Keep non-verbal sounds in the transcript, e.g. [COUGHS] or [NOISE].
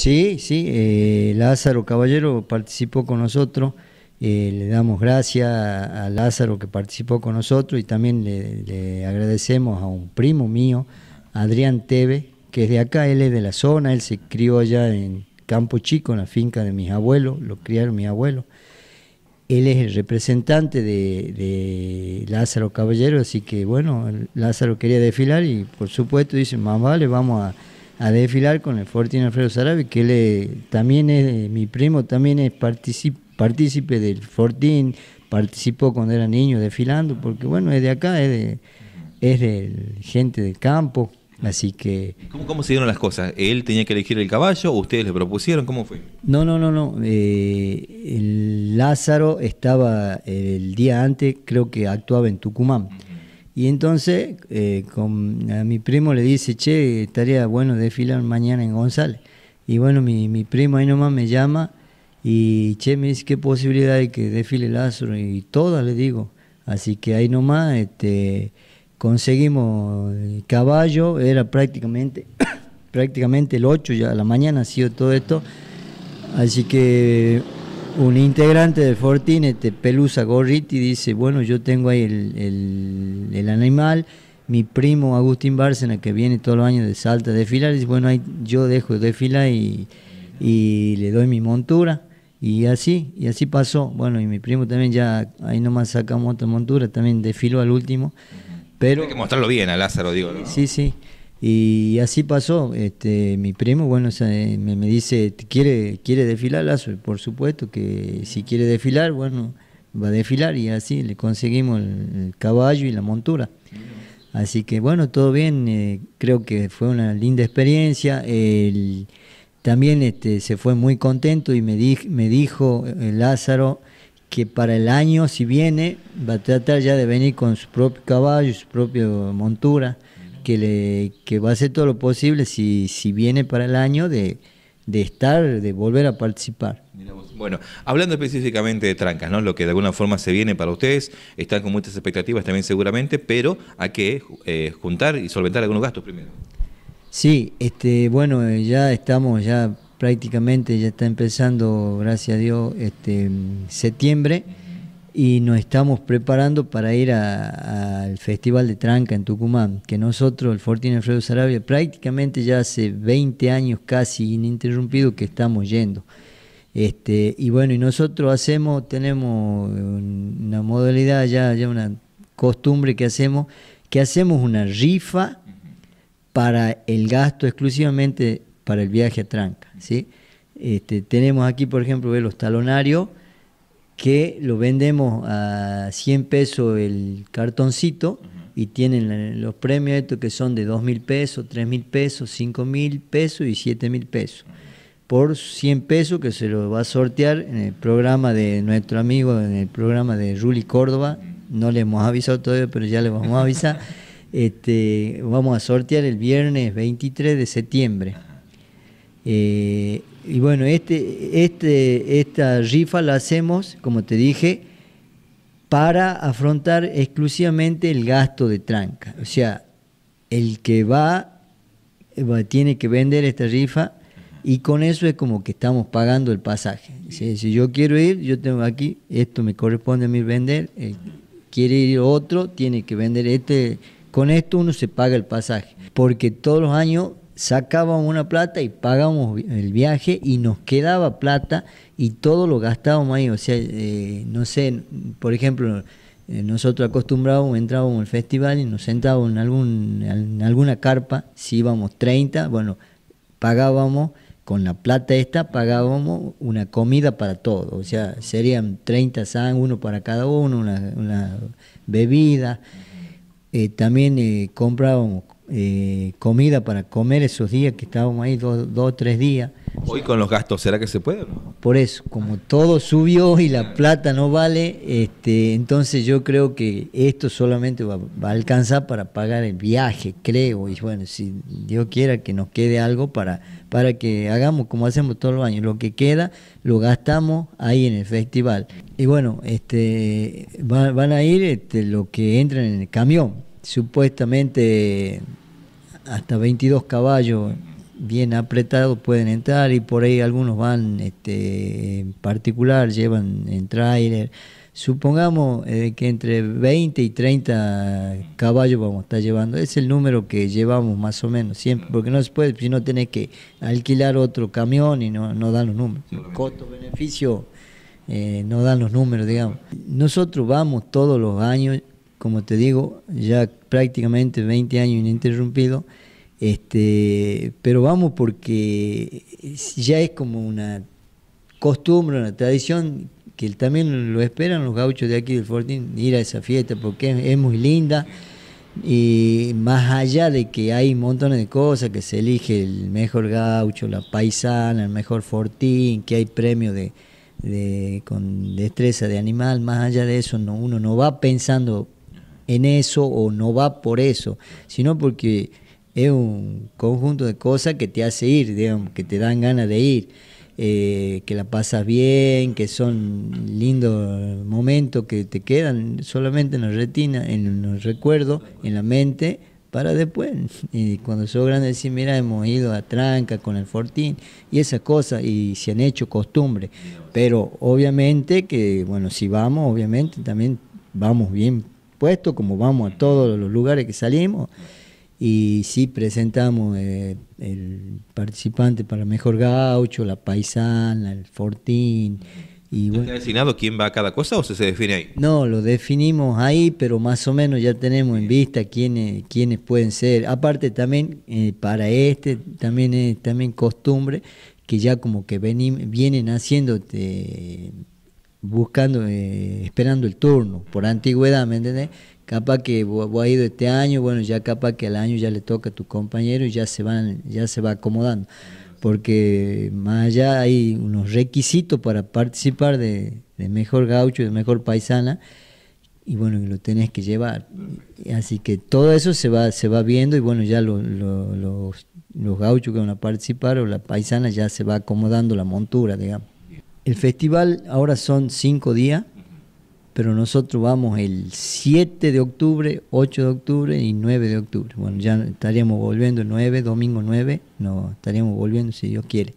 Sí, sí, eh, Lázaro Caballero participó con nosotros. Eh, le damos gracias a, Lázaro que participó con nosotros y también le, agradecemos a un primo mío, Adrián Teve, que es de acá, él es de la zona, él se crió allá en Campo Chico, en la finca de mis abuelos, lo criaron mis abuelos. Él es el representante de, de Lázaro Caballero, así que bueno, Lázaro quería desfilar y por supuesto dice, mamá, vale, vamos a a desfilar con el Fortín Alfredo Sarabi, que le, también es mi primo, también es partícipe del Fortín, participó cuando era niño desfilando, porque bueno, es de acá, es de, es de gente del campo, así que... ¿Cómo, se dieron las cosas? ¿Él tenía que elegir el caballo? ¿Ustedes le propusieron? ¿Cómo fue? No, no, no, no. Eh, el Lázaro estaba eh, el día antes, creo que actuaba en Tucumán. Y entonces eh, con, a mi primo le dice, che, estaría bueno desfilar mañana en González. Y bueno, mi, primo ahí nomás me llama y che, me dice, ¿qué posibilidad hay que desfile Lázaro? Y todas le digo. Así que ahí nomás este, conseguimos el caballo, era prácticamente, [COUGHS] prácticamente el 8 ya, la mañana ha sido todo esto. Así que un integrante de Fortín, este Pelusa Gorriti, dice, bueno, yo tengo ahí el, el, animal, mi primo Agustín Bárcena, que viene todos los años de Salta a desfilar, dice, bueno, ahí yo dejo de desfilar y, le doy mi montura. Y así, y así pasó. Bueno, y mi primo también ya, ahí nomás sacamos otra montura, también desfiló al último. Pero, Hay que mostrarlo bien a Lázaro, digo. Sí, sí. Y así pasó. Este, mi primo, bueno, me, me dice, ¿quiere, ¿quiere desfilar Lázaro? Por supuesto que si quiere desfilar, bueno, va a desfilar y así le conseguimos el, caballo y la montura. Así que bueno, todo bien, eh, creo que fue una linda experiencia. también este, se fue muy contento y me, dijo eh, Lázaro que para el año, si viene, va a tratar ya de venir con su propio caballo, su propia montura que, le, que va a hacer todo lo posible si, si viene para el año de, de estar, de volver a participar. Bueno, hablando específicamente de trancas, ¿no? Lo que de alguna forma se viene para ustedes, están con muchas expectativas también seguramente, pero hay que eh, juntar y solventar algunos gastos primero. Sí, este, bueno, ya estamos, ya prácticamente ya está empezando, gracias a Dios, este septiembre y nos estamos preparando para ir al Festival de Tranca en Tucumán, que nosotros, el Fortín Alfredo Sarabia, prácticamente ya hace 20 años casi ininterrumpido que estamos yendo. Este, y bueno, y nosotros hacemos, tenemos una modalidad, ya, ya una costumbre que hacemos, que hacemos una rifa para el gasto exclusivamente para el viaje a Tranca. ¿sí? Este, tenemos aquí, por ejemplo, los talonarios que lo vendemos a 100 pesos el cartoncito y tienen los premios estos que son de 2 mil pesos, 3 mil pesos, 5 mil pesos y 7 mil pesos. Por 100 pesos que se lo va a sortear en el programa de nuestro amigo, en el programa de Ruli Córdoba. No le hemos avisado todavía, pero ya le vamos a avisar. [LAUGHS] este, vamos a sortear el viernes 23 de septiembre. Y bueno, este, este, esta rifa la hacemos, como te dije, para afrontar exclusivamente el gasto de tranca. O sea, el que va, tiene que vender esta rifa y con eso es como que estamos pagando el pasaje. Si, yo quiero ir, yo tengo aquí, esto me corresponde a mí vender, quiere ir otro, tiene que vender este. Con esto uno se paga el pasaje, porque todos los años sacábamos una plata y pagábamos el viaje y nos quedaba plata y todo lo gastábamos ahí. O sea, eh, no sé, por ejemplo, eh, nosotros acostumbrábamos, entrábamos al festival y nos sentábamos en, algún, alguna carpa, si íbamos 30, bueno, pagábamos, con la plata esta pagábamos una comida para todos, o sea, serían 30 san, uno para cada uno, una, bebida. Eh, también comprábamos eh, comida para comer esos días que estábamos ahí, dos, o tres días. Hoy con los gastos, ¿será que se puede? Por eso, como todo subió y la plata no vale, este, entonces yo creo que esto solamente va, a alcanzar para pagar el viaje, creo. Y bueno, si Dios quiera que nos quede algo para, para que hagamos como hacemos todos los años, lo que queda lo gastamos ahí en el festival. Y bueno, este, van, a ir este, lo que entran en el camión. Supuestamente hasta 22 caballos bien apretados pueden entrar y por ahí algunos van este, en particular, llevan en trailer. Supongamos eh, que entre 20 y 30 caballos vamos a estar llevando. Es el número que llevamos más o menos siempre, porque no se puede, si no tenés que alquilar otro camión y no, no dan los números. Costo-beneficio eh, no dan los números, digamos. Nosotros vamos todos los años como te digo, ya prácticamente 20 años ininterrumpido, este, pero vamos porque ya es como una costumbre, una tradición que también lo esperan los gauchos de aquí del Fortín, ir a esa fiesta porque es, muy linda y más allá de que hay montones de cosas, que se elige el mejor gaucho, la paisana, el mejor Fortín, que hay premios de, con destreza de animal, más allá de eso no, uno no va pensando en eso o no va por eso, sino porque es un conjunto de cosas que te hace ir, digamos, que te dan ganas de ir, eh, que la pasas bien, que son lindos momentos que te quedan solamente en la retina, en los recuerdo, en la mente, para después. Y cuando sos grande decir, mira, hemos ido a Tranca con el Fortín y esas cosas, y se han hecho costumbre. Pero obviamente que, bueno, si vamos, obviamente también vamos bien Puesto como vamos a todos los lugares que salimos. Y sí presentamos eh, el participante para Mejor Gaucho, la Paisana, el Fortín. Y bueno, ¿Está designado quién va a cada cosa o se, define ahí? No, lo definimos ahí, pero más o menos ya tenemos en vista quiénes, quiénes pueden ser. Aparte también, eh, para este, también es también costumbre que ya como que vienen haciendo buscando, eh, esperando el turno, por antigüedad, ¿me entendés? Capaz que voy a ido este año, bueno, ya capaz que al año ya le toca a tu compañero y ya se, van, ya se va acomodando. Porque más allá hay unos requisitos para participar de, mejor gaucho, de mejor paisana, y bueno, lo tenés que llevar. Así que todo eso se va, se va viendo y bueno, ya los gauchos que van a participar o la paisana ya se va acomodando la montura, digamos. El festival ahora son cinco días, pero nosotros vamos el 7 de octubre, 8 de octubre y 9 de octubre. Bueno, ya estaríamos volviendo el 9, domingo 9, no, estaríamos volviendo si Dios quiere.